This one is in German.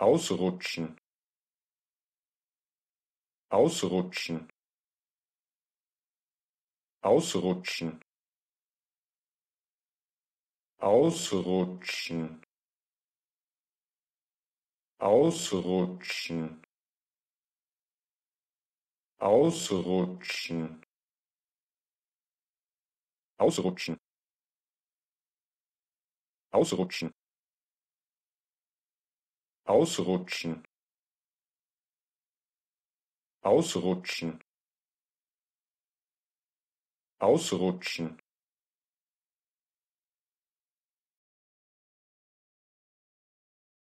ausrutschen ausrutschen ausrutschen ausrutschen ausrutschen ausrutschen ausrutschen ausrutschen ausrutschen ausrutschen ausrutschen